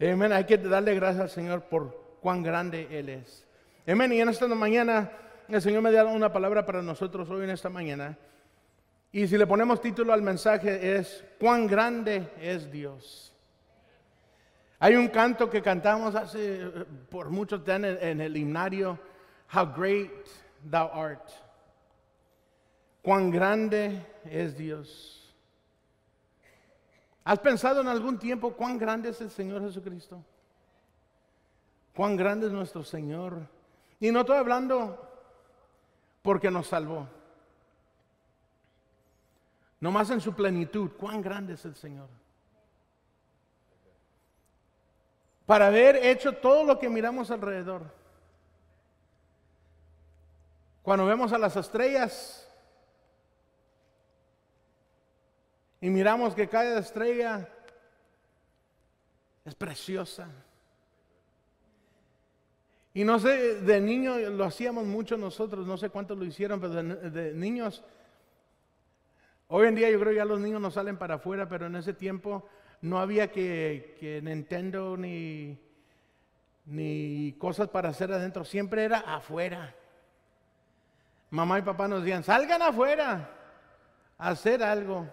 Amén. Hay que darle gracias al Señor por cuán grande Él es. Amén. Y en esta mañana, el Señor me dio una palabra para nosotros hoy en esta mañana. Y si le ponemos título al mensaje es, cuán grande es Dios. Hay un canto que cantamos hace por muchos tiempo en el himnario, How Great Thou Art. Cuán grande es Dios. ¿Has pensado en algún tiempo cuán grande es el Señor Jesucristo? Cuán grande es nuestro Señor. Y no estoy hablando porque nos salvó. Nomás en su plenitud, cuán grande es el Señor. Para haber hecho todo lo que miramos alrededor. Cuando vemos a las estrellas, y miramos que cada estrella es preciosa. Y no sé, de niño lo hacíamos mucho nosotros, no sé cuántos lo hicieron, pero de, niños, hoy en día yo creo que ya los niños no salen para afuera, pero en ese tiempo no había que, Nintendo ni, ni cosas para hacer adentro, siempre era afuera. Mamá y papá nos decían, salgan afuera hacer algo.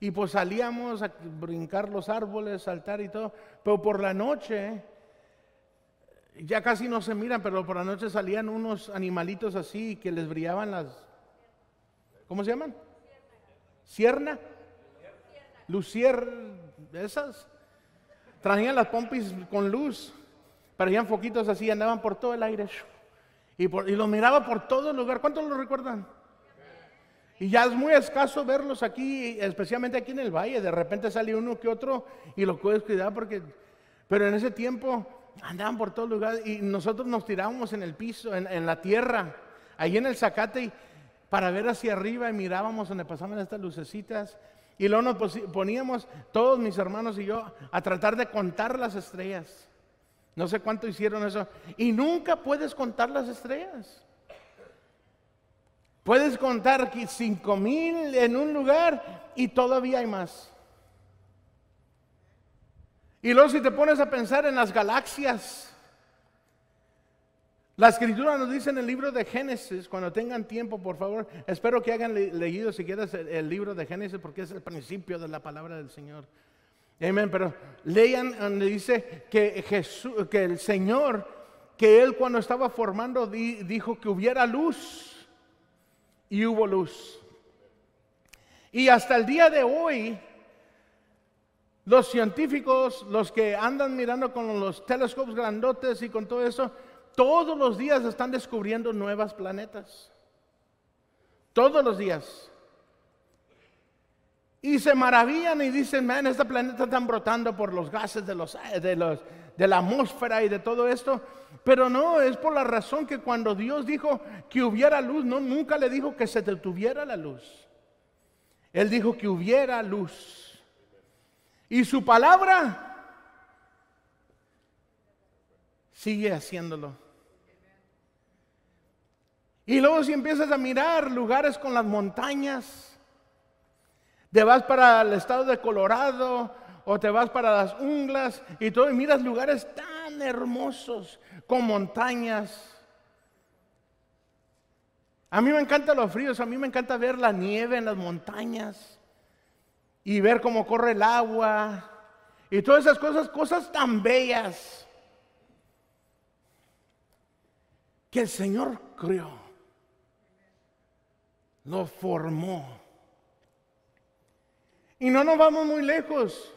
Y pues salíamos a brincar los árboles, saltar y todo. Pero por la noche, ya casi no se miran, pero por la noche salían unos animalitos así que les brillaban las... ¿Cómo se llaman? Cierna. Lucier, esas. Traían las pompis con luz. Parecían foquitos así, andaban por todo el aire. Y, por, y los miraba por todo el lugar. ¿Cuántos lo recuerdan? Y ya es muy escaso verlos aquí, especialmente aquí en el valle. De repente sale uno que otro y lo puedes cuidar porque... Pero en ese tiempo andaban por todos lugares y nosotros nos tirábamos en el piso, en, en la tierra, ahí en el zacate, para ver hacia arriba y mirábamos donde pasaban estas lucecitas. Y luego nos poníamos, todos mis hermanos y yo, a tratar de contar las estrellas. No sé cuánto hicieron eso. Y nunca puedes contar las estrellas. Puedes contar que 5000 mil en un lugar y todavía hay más. Y luego si te pones a pensar en las galaxias, la escritura nos dice en el libro de Génesis, cuando tengan tiempo, por favor, espero que hayan leído si quieres el, libro de Génesis porque es el principio de la palabra del Señor. Amén, pero lean donde dice que, Jesús, que el Señor, que Él cuando estaba formando dijo que hubiera luz y hubo luz. Y hasta el día de hoy, los científicos, los que andan mirando con los telescopios grandotes y con todo eso, todos los días están descubriendo nuevas planetas. Todos los días. Y se maravillan y dicen, man, este planeta está brotando por los gases de, de la atmósfera y de todo esto. Pero no, es por la razón que cuando Dios dijo que hubiera luz, no, nunca le dijo que se detuviera la luz. Él dijo que hubiera luz. Y su palabra sigue haciéndolo. Y luego si empiezas a mirar lugares con las montañas, te vas para el estado de Colorado o te vas para las unglas y todo, miras lugares tan hermosos con montañas. A mí me encanta los fríos, a mí me encanta ver la nieve en las montañas y ver cómo corre el agua y todas esas cosas, cosas tan bellas que el Señor creó, lo formó. Y no nos vamos muy lejos.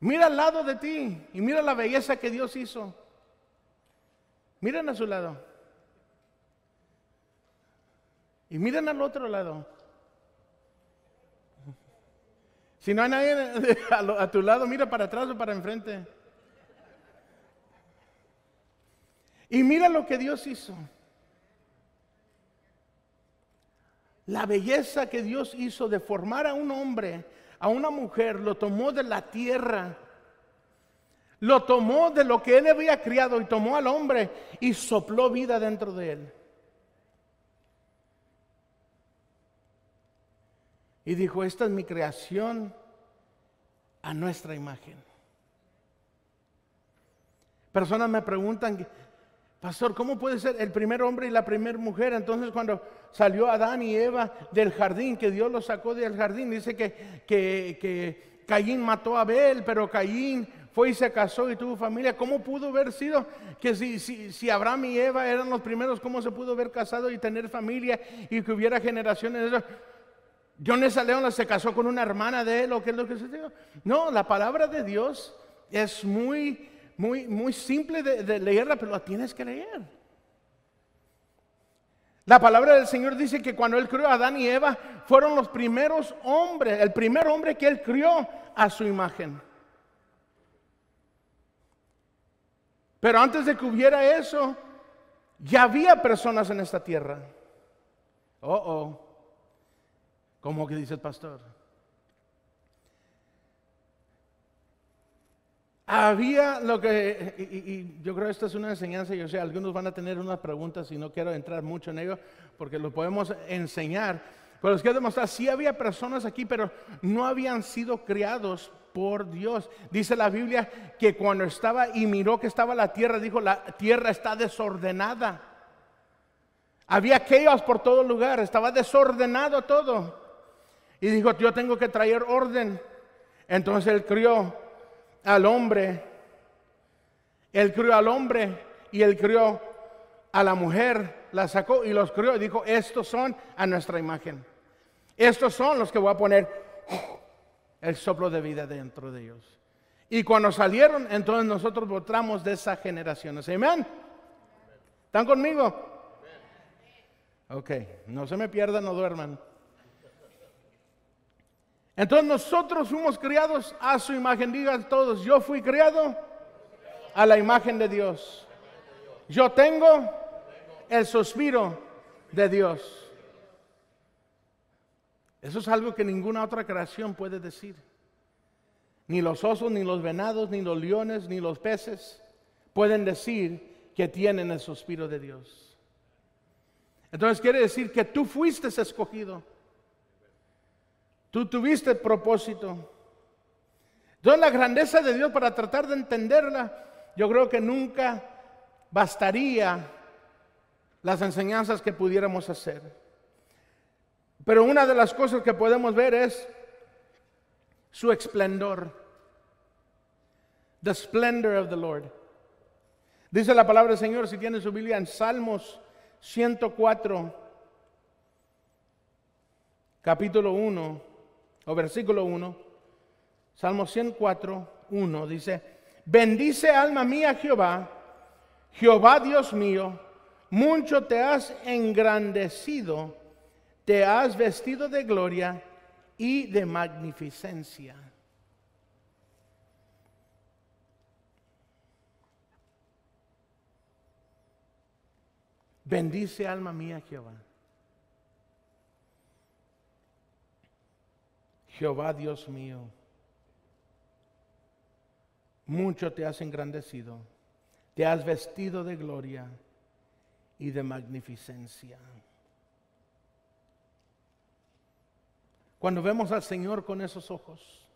Mira al lado de ti y mira la belleza que Dios hizo. Miren a su lado. Y miren al otro lado. Si no hay nadie a tu lado, mira para atrás o para enfrente. Y mira lo que Dios hizo. La belleza que Dios hizo de formar a un hombre a una mujer, lo tomó de la tierra, lo tomó de lo que él había criado y tomó al hombre y sopló vida dentro de él. Y dijo, esta es mi creación a nuestra imagen. Personas me preguntan, Pastor, ¿cómo puede ser el primer hombre y la primera mujer? Entonces cuando salió Adán y Eva del jardín, que Dios los sacó del jardín, dice que, que, Caín mató a Abel, pero Caín fue y se casó y tuvo familia. ¿Cómo pudo haber sido que si, si, si, Abraham y Eva eran los primeros, cómo se pudo haber casado y tener familia y que hubiera generaciones de eso? León se casó con una hermana de él, o qué es lo que se dijo. No, la palabra de Dios es muy muy, muy simple de, leerla, pero la tienes que leer. La palabra del Señor dice que cuando Él crió a Adán y Eva, fueron los primeros hombres, el primer hombre que Él crió a su imagen. Pero antes de que hubiera eso, ya había personas en esta tierra. Oh, oh. como que dice el pastor? Había lo que, y, yo creo que esta es una enseñanza, yo sé, algunos van a tener unas preguntas y no quiero entrar mucho en ello porque lo podemos enseñar, pero les quiero demostrar, sí había personas aquí, pero no habían sido criados por Dios. Dice la Biblia que cuando estaba y miró que estaba la tierra, dijo, la tierra está desordenada. Había chaos por todo lugar, estaba desordenado todo. Y dijo, yo tengo que traer orden. Entonces él crió al hombre, él crió al hombre y el crió a la mujer, la sacó y los crió y dijo, estos son a nuestra imagen. Estos son los que voy a poner el soplo de vida dentro de ellos. Y cuando salieron, entonces nosotros votamos de esas generaciones. Amén. ¿Están conmigo? Ok, no se me pierdan, no duerman. Entonces nosotros fuimos criados a su imagen. Digan todos, yo fui criado a la imagen de Dios. Yo tengo el suspiro de Dios. Eso es algo que ninguna otra creación puede decir. Ni los osos, ni los venados, ni los leones, ni los peces pueden decir que tienen el suspiro de Dios. Entonces quiere decir que tú fuiste escogido Tú tuviste propósito. Entonces la grandeza de Dios para tratar de entenderla, yo creo que nunca bastaría las enseñanzas que pudiéramos hacer. Pero una de las cosas que podemos ver es su esplendor. The splendor of the Lord. Dice la palabra del Señor, si tiene su Biblia, en Salmos 104, capítulo 1 o versículo 1, Salmo 104, 1 dice, bendice alma mía Jehová, Jehová Dios mío, mucho te has engrandecido, te has vestido de gloria y de magnificencia. Bendice alma mía Jehová. Jehová Dios mío, mucho te has engrandecido, te has vestido de gloria y de magnificencia. Cuando vemos al Señor con esos ojos,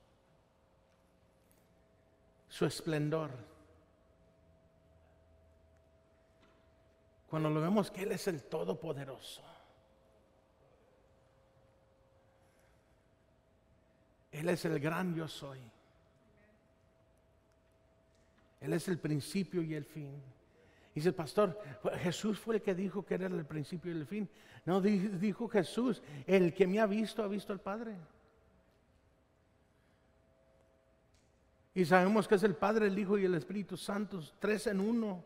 su esplendor, cuando lo vemos que Él es el Todopoderoso, Él es el gran yo soy. Él es el principio y el fin. Dice, el pastor, pues Jesús fue el que dijo que era el principio y el fin. No, dijo Jesús, el que me ha visto ha visto al Padre. Y sabemos que es el Padre, el Hijo y el Espíritu Santo tres en uno.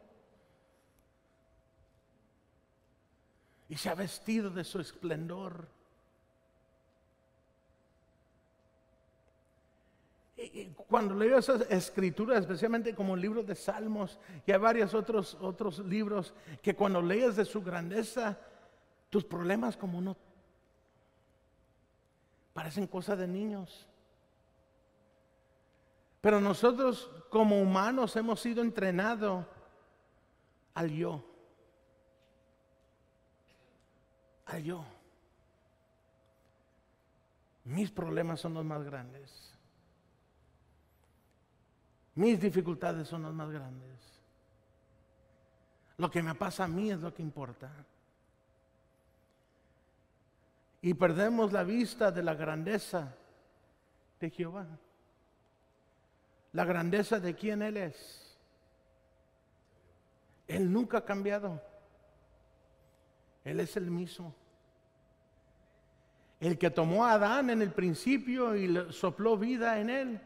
Y se ha vestido de su esplendor. Eh, eh, cuando leo esas escrituras, especialmente como el libro de Salmos y hay varios otros, otros libros, que cuando lees de su grandeza, tus problemas como no parecen cosas de niños. Pero nosotros como humanos hemos sido entrenados al yo. Al yo. Mis problemas son los más grandes. Mis dificultades son las más grandes. Lo que me pasa a mí es lo que importa. Y perdemos la vista de la grandeza de Jehová. La grandeza de quien Él es. Él nunca ha cambiado. Él es el mismo. El que tomó a Adán en el principio y sopló vida en él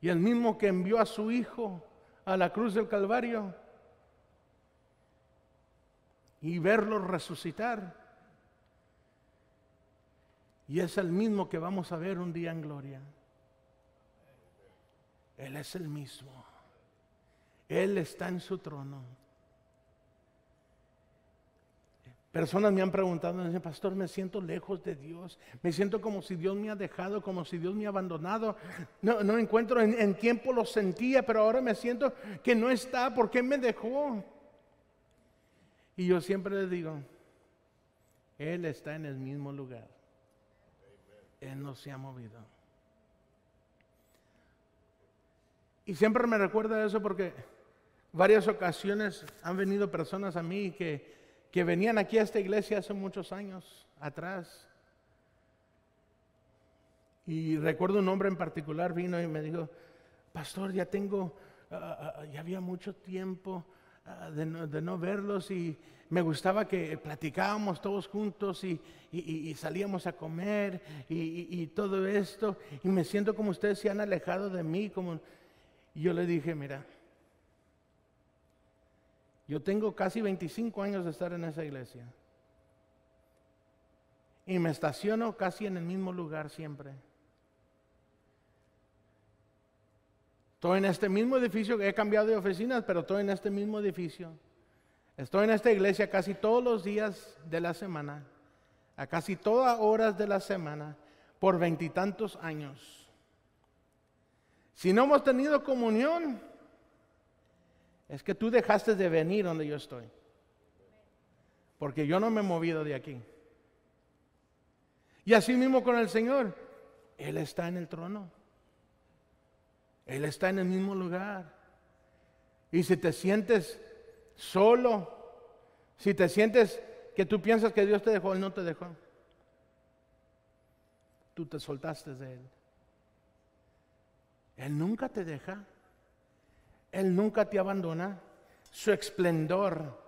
y el mismo que envió a su Hijo a la cruz del Calvario y verlo resucitar. Y es el mismo que vamos a ver un día en gloria. Él es el mismo. Él está en su trono. Personas me han preguntado, me pastor, me siento lejos de Dios, me siento como si Dios me ha dejado, como si Dios me ha abandonado. No, no encuentro, en, en tiempo lo sentía, pero ahora me siento que no está, ¿por qué me dejó? Y yo siempre les digo, Él está en el mismo lugar. Él no se ha movido. Y siempre me recuerda eso porque varias ocasiones han venido personas a mí que que venían aquí a esta iglesia hace muchos años atrás. Y recuerdo un hombre en particular vino y me dijo, pastor, ya tengo, ah, ah, ah, ya había mucho tiempo de, no, verlos y me gustaba que platicábamos todos juntos y, salíamos a comer y, todo esto. Y me siento como ustedes se han alejado de mí. Como... Y yo le dije, mira, yo tengo casi 25 años de estar en esa iglesia. Y me estaciono casi en el mismo lugar siempre. Estoy en este mismo edificio, he cambiado de oficinas, pero estoy en este mismo edificio. Estoy en esta iglesia casi todos los días de la semana, a casi todas horas de la semana, por veintitantos años. Si no hemos tenido comunión, es que tú dejaste de venir donde yo estoy. Porque yo no me he movido de aquí. Y así mismo con el Señor. Él está en el trono. Él está en el mismo lugar. Y si te sientes solo, si te sientes que tú piensas que Dios te dejó, Él no te dejó. Tú te soltaste de Él. Él nunca te deja. Él nunca te abandona. Su esplendor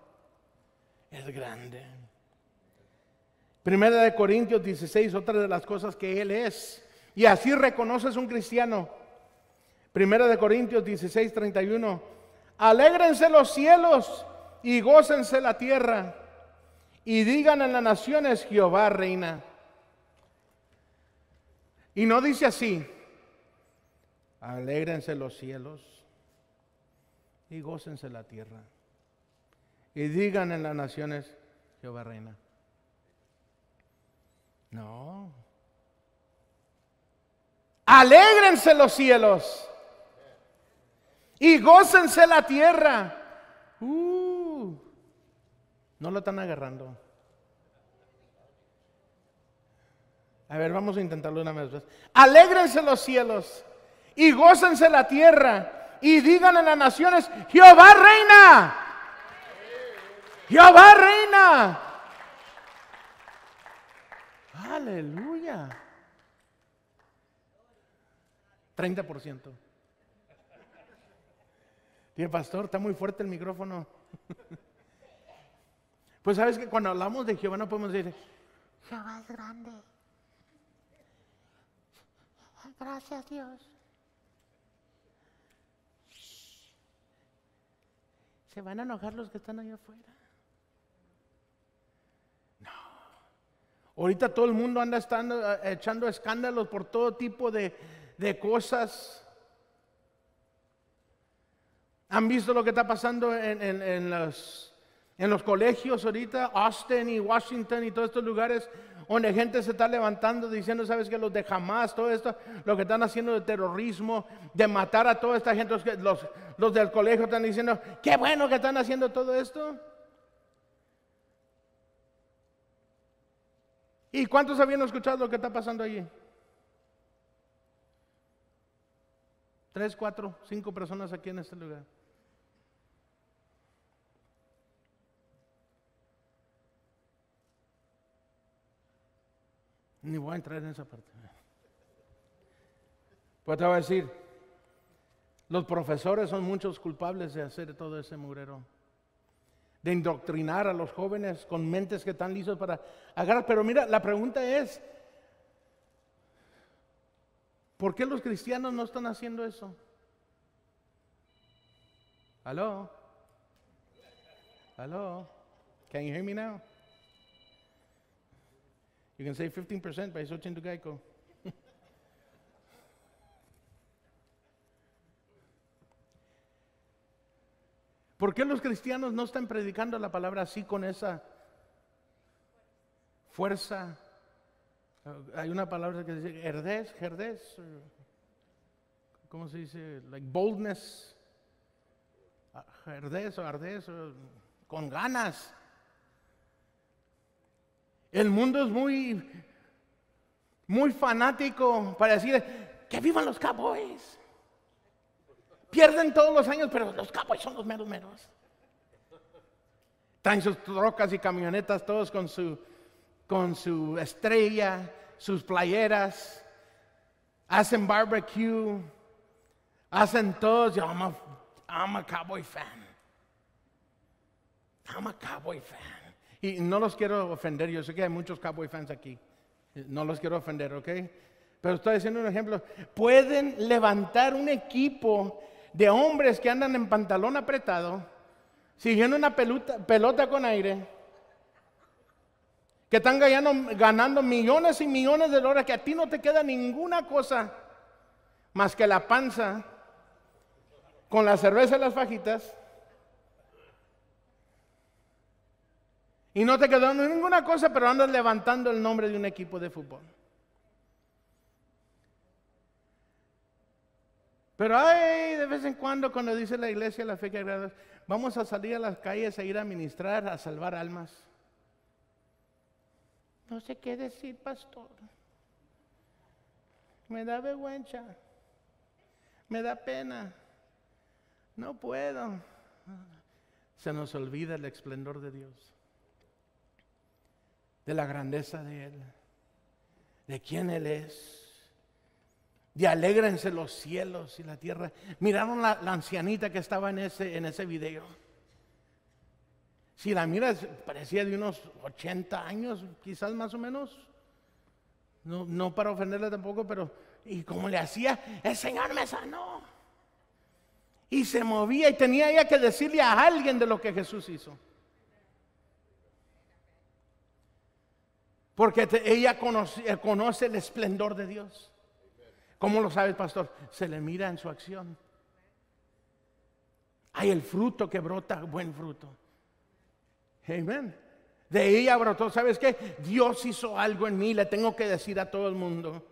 es grande. Primera de Corintios 16, otra de las cosas que Él es. Y así reconoces un cristiano. Primera de Corintios 16, 31. Alégrense los cielos y gócense la tierra. Y digan en las naciones, Jehová reina. Y no dice así. Alégrense los cielos y gócense la tierra. Y digan en las naciones, Jehová reina. No. Alégrense los cielos y gócense la tierra. Uh. no lo están agarrando. A ver, vamos a intentarlo una vez más. Alégrense los cielos y gócense la tierra y digan a las naciones, Jehová reina. Jehová reina. Aleluya. 30%. el pastor, está muy fuerte el micrófono. Pues sabes que cuando hablamos de Jehová no podemos decir, Jehová es grande. Gracias Dios. Se van a enojar los que están allá afuera. No. Ahorita todo el mundo anda eh, echando escándalos por todo tipo de, cosas. ¿Han visto lo que está pasando los, en los colegios ahorita? Austin y Washington y todos estos lugares gente se está levantando diciendo, sabes que los de jamás todo esto, lo que están haciendo de terrorismo, de matar a toda esta gente, los, los del colegio están diciendo, qué bueno que están haciendo todo esto. ¿Y cuántos habían escuchado lo que está pasando allí? Tres, cuatro, cinco personas aquí en este lugar. Ni voy a entrar en esa parte. Pues te voy a decir, los profesores son muchos culpables de hacer todo ese murero. De indoctrinar a los jóvenes con mentes que están listos para agarrar. Pero mira, la pregunta es, ¿por qué los cristianos no están haciendo eso? ¿Aló? ¿Aló? Can you hear me now? You can 15% by switching to Geico. ¿Por qué los cristianos no están predicando la palabra así con esa fuerza? Hay una palabra que dice herdez, herdez. Eh, ¿Cómo se dice? Like boldness. Ah, herdez o ardez. Eh, con ganas. El mundo es muy, muy fanático para decir que vivan los Cowboys. Pierden todos los años, pero los Cowboys son los meros meros. Traen sus rocas y camionetas todos con su, con su estrella, sus playeras, hacen barbecue, hacen todos. Yo, amo a, cowboy fan. I'm a cowboy fan. Y no los quiero ofender, yo sé que hay muchos Cowboy fans aquí. No los quiero ofender, ¿ok? Pero estoy diciendo un ejemplo. Pueden levantar un equipo de hombres que andan en pantalón apretado, siguiendo una pelota, pelota con aire, que están ganando, ganando millones y millones de dólares, que a ti no te queda ninguna cosa más que la panza, con la cerveza y las fajitas, Y no te quedó ninguna cosa, pero andas levantando el nombre de un equipo de fútbol. Pero ay, de vez en cuando, cuando dice la iglesia la fe que agrada, vamos a salir a las calles a e ir a ministrar, a salvar almas. No sé qué decir, pastor. Me da vergüenza. Me da pena. No puedo. Se nos olvida el esplendor de Dios la grandeza de Él, de quién Él es. De alégrense los cielos y la tierra. Miraron la, ancianita que estaba en ese, en ese video. Si la miras, parecía de unos 80 años, quizás más o menos. No, para ofenderla tampoco, pero. Y como le hacía, el Señor me sanó. Y se movía y tenía ya que decirle a alguien de lo que Jesús hizo. Porque ella eh, conoce, el esplendor de Dios. ¿Cómo lo sabe el pastor? Se le mira en su acción. Hay el fruto que brota, buen fruto. Amén. De ella brotó, ¿sabes qué? Dios hizo algo en mí, le tengo que decir a todo el mundo.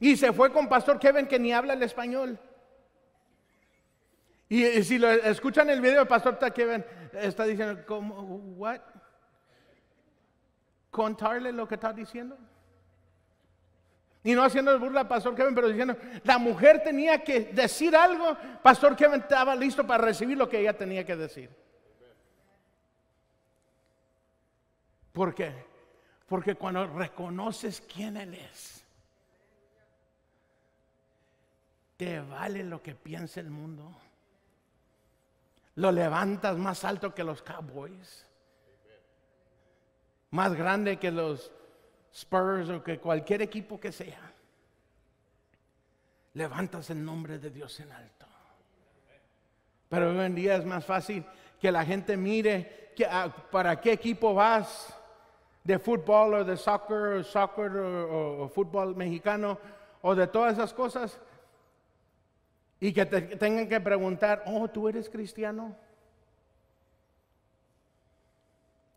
Y se fue con Pastor Kevin que ni habla el español. Y, si lo escuchan el video, Pastor Kevin está diciendo, ¿cómo? ¿What? contarle lo que está diciendo. Y no haciendo burla Pastor Kevin, pero diciendo, la mujer tenía que decir algo, Pastor Kevin estaba listo para recibir lo que ella tenía que decir. ¿Por qué? Porque cuando reconoces quién Él es, te vale lo que piensa el mundo. Lo levantas más alto que los cowboys más grande que los Spurs o que cualquier equipo que sea. Levantas el nombre de Dios en alto. Pero hoy en día es más fácil que la gente mire ah, para qué equipo vas de fútbol o de soccer, o soccer o, o, fútbol mexicano o de todas esas cosas y que te tengan que preguntar, oh, tú eres cristiano.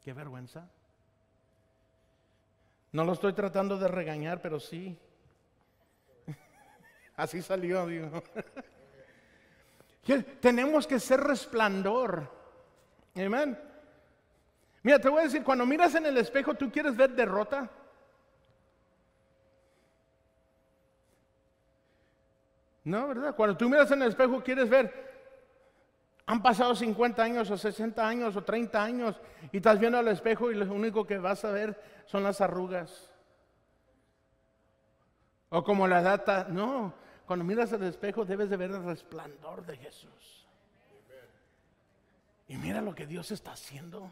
Qué vergüenza. No lo estoy tratando de regañar, pero sí. Así salió, digo. Tenemos que ser resplandor. Amén. Mira, te voy a decir, cuando miras en el espejo, ¿tú quieres ver derrota? No, ¿verdad? Cuando tú miras en el espejo, quieres ver han pasado 50 años o 60 años o 30 años y estás viendo al espejo y lo único que vas a ver son las arrugas. O como la data, no, cuando miras al espejo debes de ver el resplandor de Jesús. Y mira lo que Dios está haciendo.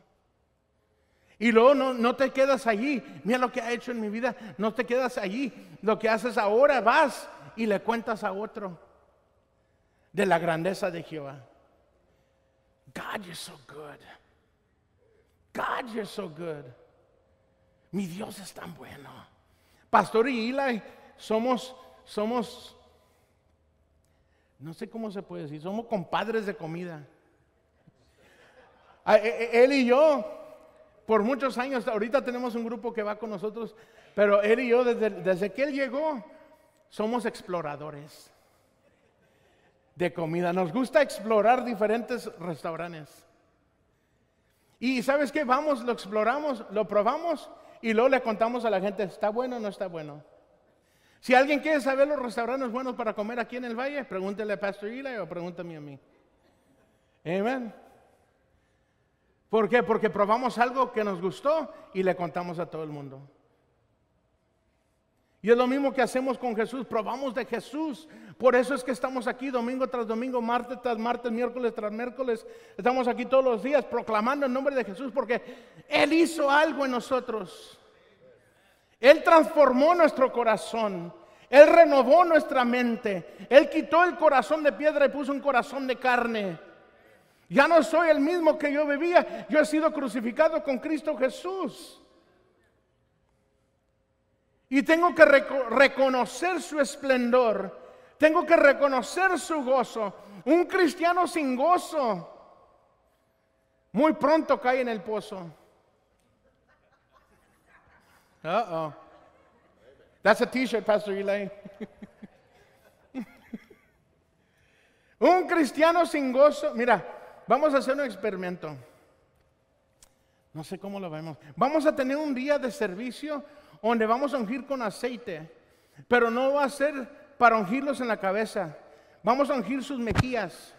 Y luego no, no te quedas allí. Mira lo que ha hecho en mi vida. No te quedas allí. Lo que haces ahora vas y le cuentas a otro de la grandeza de Jehová. God, you're so good. God, you're so good. Mi Dios es tan bueno. Pastor y Eli, somos, somos, no sé cómo se puede decir, somos compadres de comida. Ah, e, e, él y yo, por muchos años, ahorita tenemos un grupo que va con nosotros, pero él y yo, desde que él llegó, somos exploradores de comida. Nos gusta explorar diferentes restaurantes. Y sabes que vamos, lo exploramos, lo probamos y luego le contamos a la gente, ¿está bueno o no está bueno? Si alguien quiere saber los restaurantes buenos para comer aquí en el valle, pregúntele a Pastor Eli o pregúntame a mí. Amén. ¿Por qué? Porque probamos algo que nos gustó y le contamos a todo el mundo. Y es lo mismo que hacemos con Jesús, probamos de Jesús. Por eso es que estamos aquí domingo tras domingo, martes tras martes, miércoles tras miércoles. Estamos aquí todos los días proclamando el nombre de Jesús porque Él hizo algo en nosotros. Él transformó nuestro corazón. Él renovó nuestra mente. Él quitó el corazón de piedra y puso un corazón de carne. Ya no soy el mismo que yo vivía. Yo he sido crucificado con Cristo Jesús y tengo que reconocer su esplendor, tengo que reconocer su gozo. Un cristiano sin gozo muy pronto cae en el pozo. Uh oh. That's a t-shirt, Pastor Eli. Un cristiano sin gozo. Mira, vamos a hacer un experimento. No sé cómo lo vemos. Vamos a tener un día de servicio donde vamos a ungir con aceite, pero no va a ser para ungirlos en la cabeza. Vamos a ungir sus mejillas,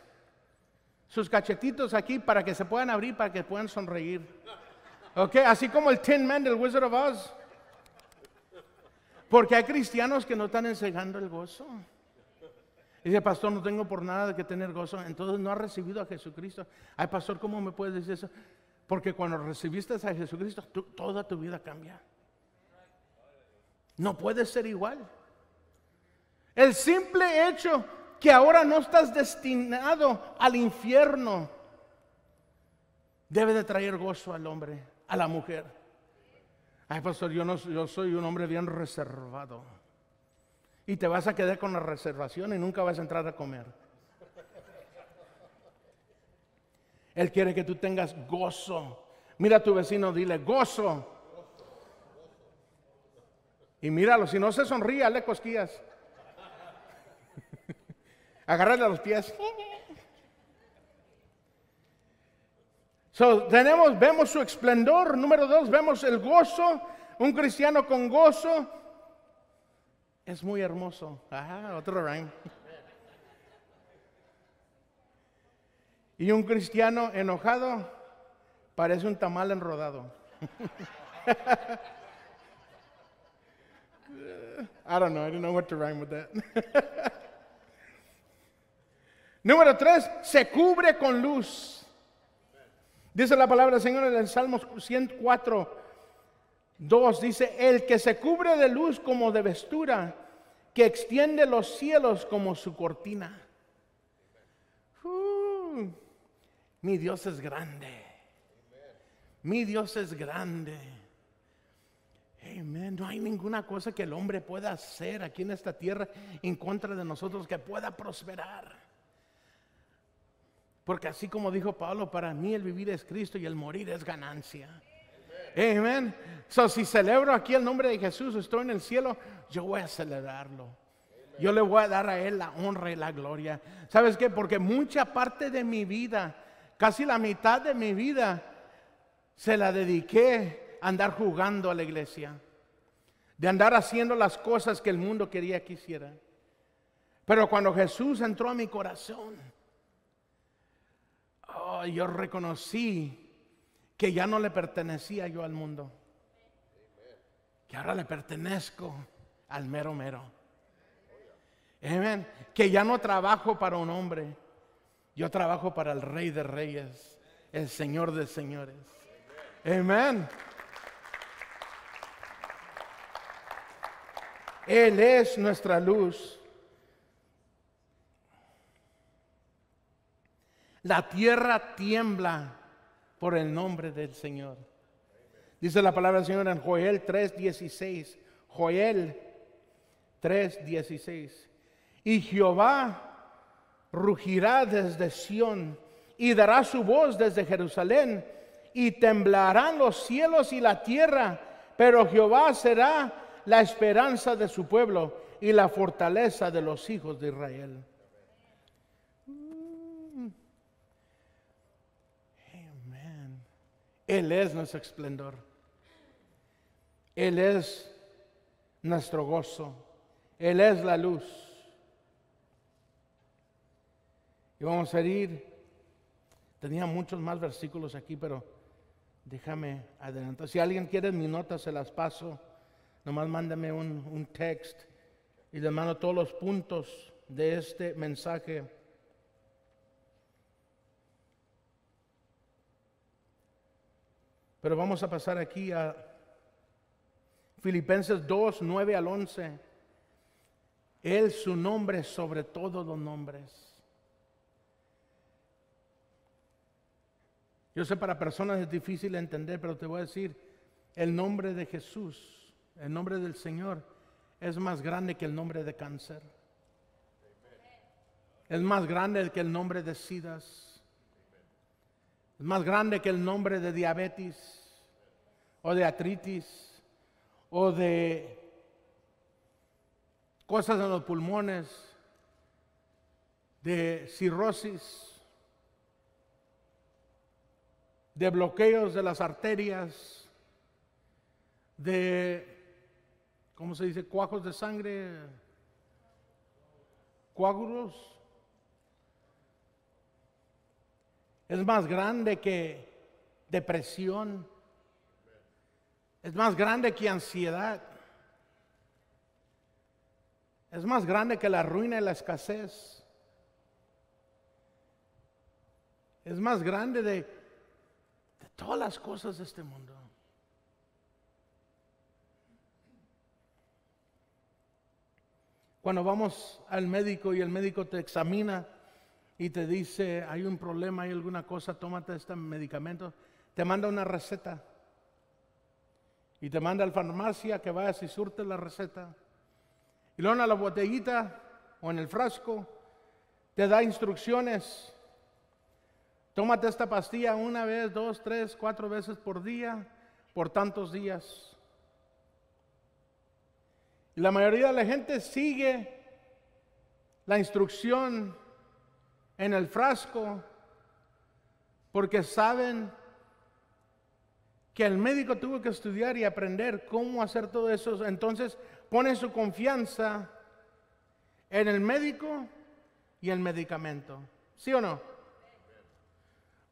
sus cachetitos aquí para que se puedan abrir, para que puedan sonreír. ¿Ok? Así como el Tin Man del Wizard of Oz. Porque hay cristianos que no están enseñando el gozo. Dice, pastor, no tengo por nada que tener gozo. Entonces no has recibido a Jesucristo. Ay, pastor, ¿cómo me puedes decir eso? Porque cuando recibiste a Jesucristo, toda tu vida cambia. No puede ser igual. El simple hecho que ahora no estás destinado al infierno debe de traer gozo al hombre, a la mujer. Ay, pastor, yo, no, yo soy un hombre bien reservado. Y te vas a quedar con la reservación y nunca vas a entrar a comer. Él quiere que tú tengas gozo. Mira a tu vecino, dile, gozo. Y míralo, si no se sonríe, le cosquillas. agarrarle a los pies. So, tenemos, vemos su esplendor. Número dos, vemos el gozo. Un cristiano con gozo es muy hermoso. Ajá, otro rhyme. Y un cristiano enojado parece un tamal enrodado. I don't know. I don't know what to rhyme with that. Número tres, se cubre con luz. Dice la palabra del Señor en el Salmo 104, 2. Dice, el que se cubre de luz como de vestura, que extiende los cielos como su cortina. Uh, mi Dios es grande. Mi Dios es grande. No hay ninguna cosa que el hombre pueda hacer aquí en esta tierra en contra de nosotros que pueda prosperar. Porque así como dijo Pablo, para mí el vivir es Cristo y el morir es ganancia. Amén. So, si celebro aquí el nombre de Jesús, estoy en el cielo, yo voy a celebrarlo. Yo le voy a dar a Él la honra y la gloria. ¿Sabes qué? Porque mucha parte de mi vida, casi la mitad de mi vida, se la dediqué andar jugando a la iglesia, de andar haciendo las cosas que el mundo quería que hiciera. Pero cuando Jesús entró a mi corazón, oh, yo reconocí que ya no le pertenecía yo al mundo, que ahora le pertenezco al mero mero. Amen. Que ya no trabajo para un hombre. Yo trabajo para el Rey de Reyes, el Señor de Señores. Amén. Él es nuestra luz. La tierra tiembla por el nombre del Señor. Dice la palabra del Señor en Joel 3:16. Joel 3:16. Y Jehová rugirá desde Sión y dará su voz desde Jerusalén y temblarán los cielos y la tierra, pero Jehová será la esperanza de su pueblo y la fortaleza de los hijos de Israel. Él es nuestro esplendor. Él es nuestro gozo. Él es la luz. Y vamos a ir. Tenía muchos más versículos aquí, pero déjame adelantar. Si alguien quiere mi nota. se las paso nomás mándame un, texto y le mando todos los puntos de este mensaje. Pero vamos a pasar aquí a Filipenses 2, 9 al 11. Él su nombre sobre todos los nombres. Yo sé para personas es difícil entender, pero te voy a decir, el nombre de Jesús el nombre del Señor es más grande que el nombre de cáncer. Es más grande que el nombre de SIDAS. Es más grande que el nombre de diabetes o de artritis o de cosas en los pulmones, de cirrosis, de bloqueos de las arterias, de ¿cómo se dice? Cuajos de sangre, coágulos. Es más grande que depresión. Es más grande que ansiedad. Es más grande que la ruina y la escasez. Es más grande de, de todas las cosas de este mundo. Cuando vamos al médico y el médico te examina y te dice, hay un problema, hay alguna cosa, tómate este medicamento, te manda una receta. Y te manda al farmacia que vayas y surte la receta. Y luego en la botellita o en el frasco te da instrucciones. Tómate esta pastilla una vez, dos, tres, cuatro veces por día, por tantos días. La mayoría de la gente sigue la instrucción en el frasco porque saben que el médico tuvo que estudiar y aprender cómo hacer todo eso. Entonces pone su confianza en el médico y el medicamento. ¿Sí o no?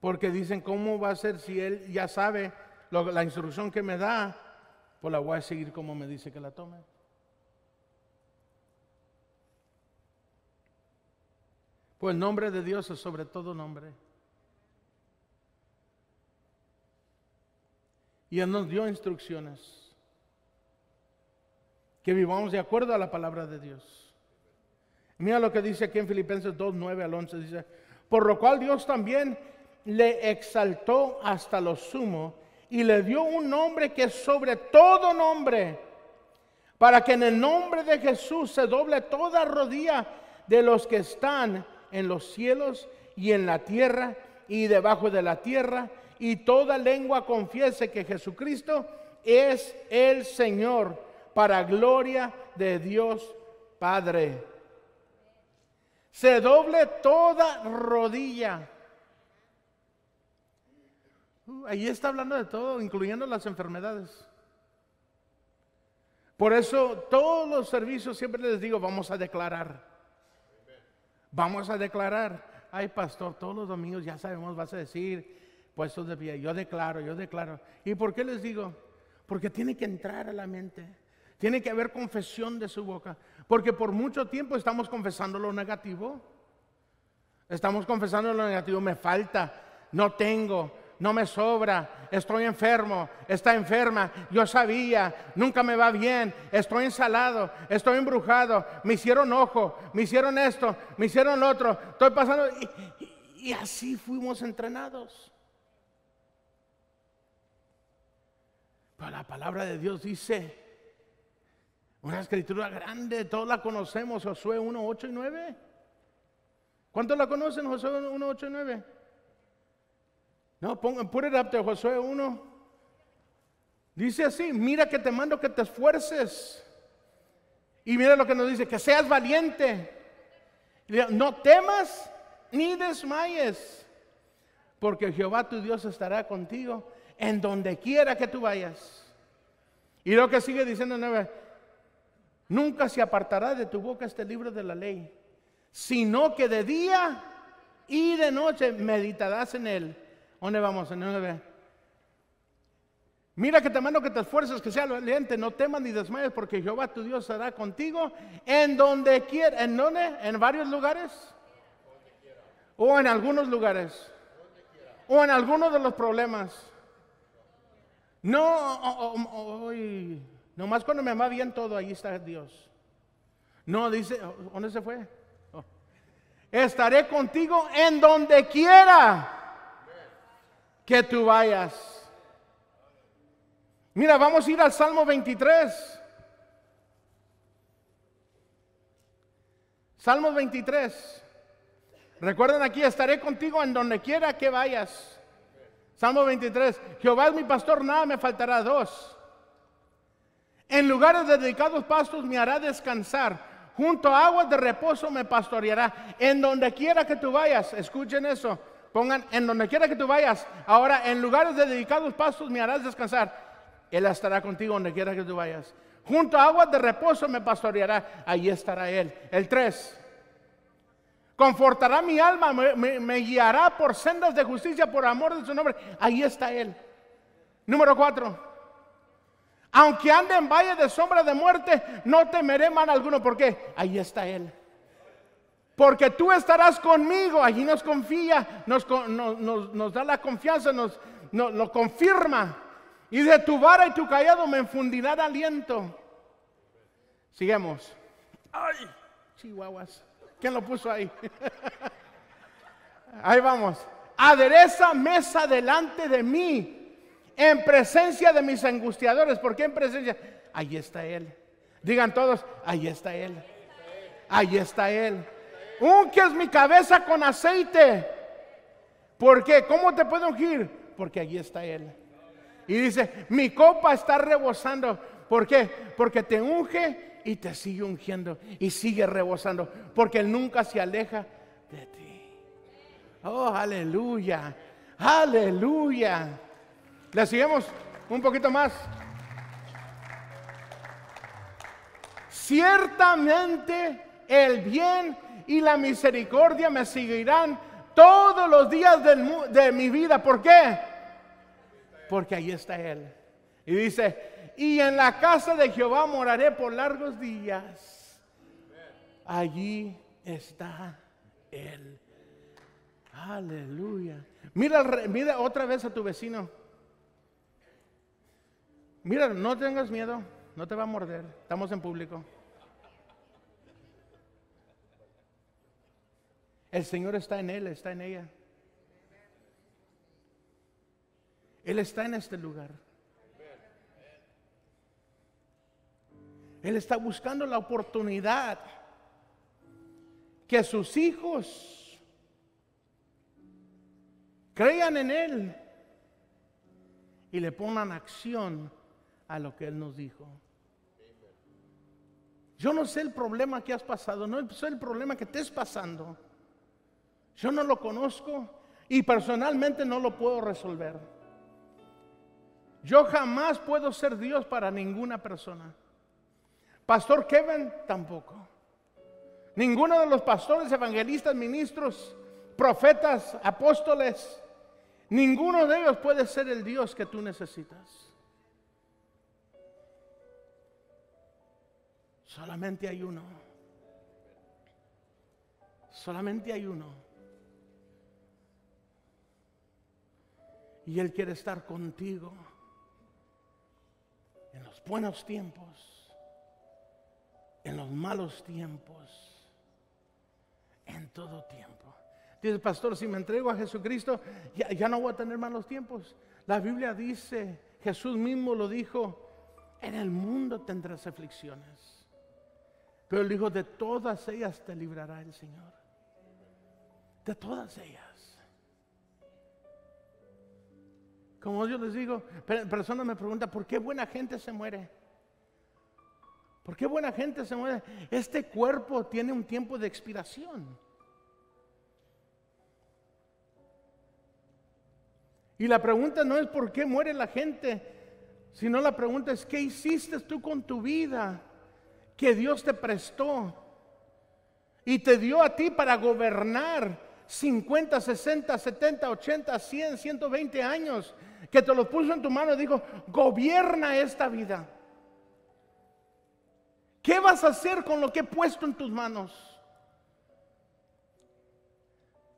Porque dicen, ¿cómo va a ser si él ya sabe la instrucción que me da? Pues la voy a seguir como me dice que la tome. Pues el nombre de Dios es sobre todo nombre. Y Él nos dio instrucciones. Que vivamos de acuerdo a la palabra de Dios. Mira lo que dice aquí en Filipenses 2, 9 al 11. Dice, por lo cual Dios también le exaltó hasta lo sumo y le dio un nombre que es sobre todo nombre, para que en el nombre de Jesús se doble toda rodilla de los que están en los cielos y en la tierra y debajo de la tierra, y toda lengua confiese que Jesucristo es el Señor para gloria de Dios Padre. Se doble toda rodilla. Uh, ahí está hablando de todo, incluyendo las enfermedades. Por eso todos los servicios siempre les digo, vamos a declarar. Vamos a declarar. Ay, pastor, todos los domingos ya sabemos, vas a decir puestos de pie. Yo declaro, yo declaro. ¿Y por qué les digo? Porque tiene que entrar a la mente. Tiene que haber confesión de su boca. Porque por mucho tiempo estamos confesando lo negativo. Estamos confesando lo negativo. Me falta, no tengo, no me sobra, estoy enfermo, está enferma, yo sabía, nunca me va bien, estoy ensalado, estoy embrujado, me hicieron ojo, me hicieron esto, me hicieron lo otro, estoy pasando... Y, así fuimos entrenados. Pero la palabra de Dios dice, una escritura grande, todos la conocemos, Josué 1, 8 y 9. ¿Cuántos la conocen, Josué 1, 8 y 9? No, pongan, en it de Josué 1. Dice así, mira que te mando que te esfuerces. Y mira lo que nos dice, que seas valiente. No temas ni desmayes, porque Jehová tu Dios estará contigo en donde quiera que tú vayas. Y lo que sigue diciendo nueve, nunca se apartará de tu boca este libro de la ley, sino que de día y de noche meditarás en él ¿Dónde vamos? ¿En dónde? Mira que te mando que te esfuerces, que sea valiente, no temas ni desmayes, porque Jehová tu Dios estará contigo en donde quiera. ¿En dónde? ¿En varios lugares? O en algunos lugares. O en algunos de los problemas. No, hoy nomás cuando me va bien todo, ahí está Dios. No, dice, ¿dónde se fue? Oh. Estaré contigo en donde quiera que tú vayas. Mira, vamos a ir al Salmo 23. Salmo 23. Recuerden aquí, estaré contigo en donde quiera que vayas. Salmo 23. Jehová es mi pastor, nada me faltará. Dos. En lugares dedicados pastos me hará descansar. Junto a aguas de reposo me pastoreará. En donde quiera que tú vayas, escuchen eso. Pongan en donde quiera que tú vayas. Ahora, en lugares de dedicados pastos me harás descansar. Él estará contigo donde quiera que tú vayas. Junto a aguas de reposo me pastoreará. Allí estará Él. El 3. Confortará mi alma, me, guiará por sendas de justicia, por amor de su nombre. Ahí está Él. Número 4. Aunque ande en valle de sombra de muerte, no temeré mal alguno. ¿Por qué? Ahí está Él porque tú estarás conmigo. Allí nos confía, nos, da la confianza, nos, lo confirma. Y de tu vara y tu callado me infundirá aliento. Sigamos. ¡Ay! Chihuahuas. ¿Quién lo puso ahí? ahí vamos. Adereza mesa delante de mí en presencia de mis angustiadores. ¿Por qué en presencia? Ahí está Él. Digan todos, ahí está Él. Ahí está Él unques mi cabeza con aceite. ¿Por qué? ¿Cómo te puedo ungir? Porque allí está Él. Y dice, mi copa está rebosando. ¿Por qué? Porque te unge y te sigue ungiendo y sigue rebosando. Porque Él nunca se aleja de ti. Oh, aleluya. Aleluya. Le sigamos un poquito más. Ciertamente el bien y la misericordia me seguirán todos los días de mi vida. ¿Por qué? Porque ahí está Él. Y dice, y en la casa de Jehová moraré por largos días. Allí está Él. Aleluya. Mira, mira otra vez a tu vecino. Mira, no tengas miedo, no te va a morder. Estamos en público. El Señor está en él, está en ella. Él está en este lugar. Él está buscando la oportunidad que sus hijos crean en Él y le pongan acción a lo que Él nos dijo. Yo no sé el problema que has pasado, no sé el problema que estés pasando. Yo no lo conozco y personalmente no lo puedo resolver. Yo jamás puedo ser Dios para ninguna persona. Pastor Kevin tampoco. Ninguno de los pastores, evangelistas, ministros, profetas, apóstoles, ninguno de ellos puede ser el Dios que tú necesitas. Solamente hay uno. Solamente hay uno y Él quiere estar contigo en los buenos tiempos, en los malos tiempos, en todo tiempo. Dice, pastor, si me entrego a Jesucristo, ya, no voy a tener malos tiempos. La Biblia dice, Jesús mismo lo dijo, en el mundo tendrás aflicciones. Pero él dijo, de todas ellas te librará el Señor. De todas ellas. Como yo les digo, personas me preguntan, ¿por qué buena gente se muere? ¿Por qué buena gente se muere? Este cuerpo tiene un tiempo de expiración. Y la pregunta no es por qué muere la gente, sino la pregunta es qué hiciste tú con tu vida que Dios te prestó y te dio a ti para gobernar 50, 60, 70, 80, 100, 120 años que te lo puso en tu mano y dijo, gobierna esta vida. ¿Qué vas a hacer con lo que he puesto en tus manos?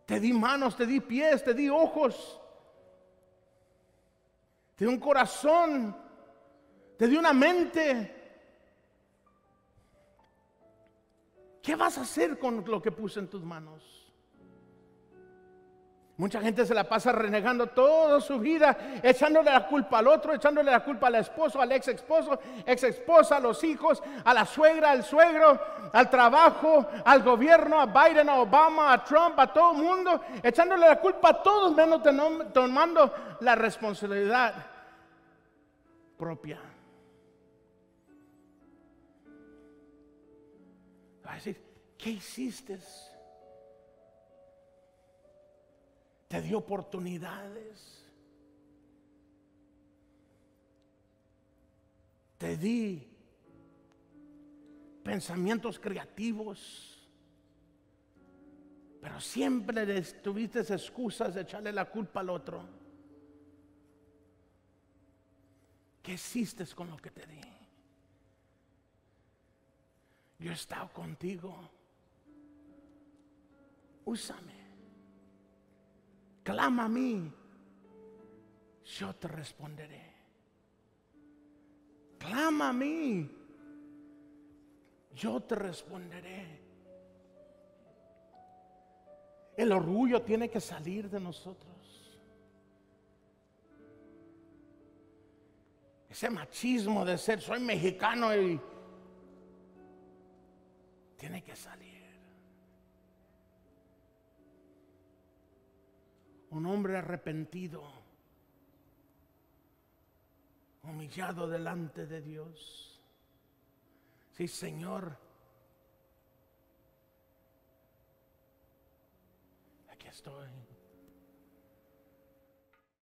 Te di manos, te di pies, te di ojos, te di un corazón, te di una mente. ¿Qué vas a hacer con lo que puse en tus manos? Mucha gente se la pasa renegando toda su vida, echándole la culpa al otro, echándole la culpa al esposo, al ex esposo, ex esposa, a los hijos, a la suegra, al suegro, al trabajo, al gobierno, a Biden, a Obama, a Trump, a todo el mundo, echándole la culpa a todos menos tomando la responsabilidad propia. Va a decir, ¿qué hiciste? te di oportunidades. Te di pensamientos creativos, pero siempre tuviste excusas de echarle la culpa al otro. ¿Qué hiciste con lo que te di? Yo he estado contigo. Úsame. Clama a mí, yo te responderé. Clama a mí, yo te responderé. El orgullo tiene que salir de nosotros. Ese machismo de ser, soy mexicano y tiene que salir. un hombre arrepentido, humillado delante de Dios. Sí, Señor, aquí estoy.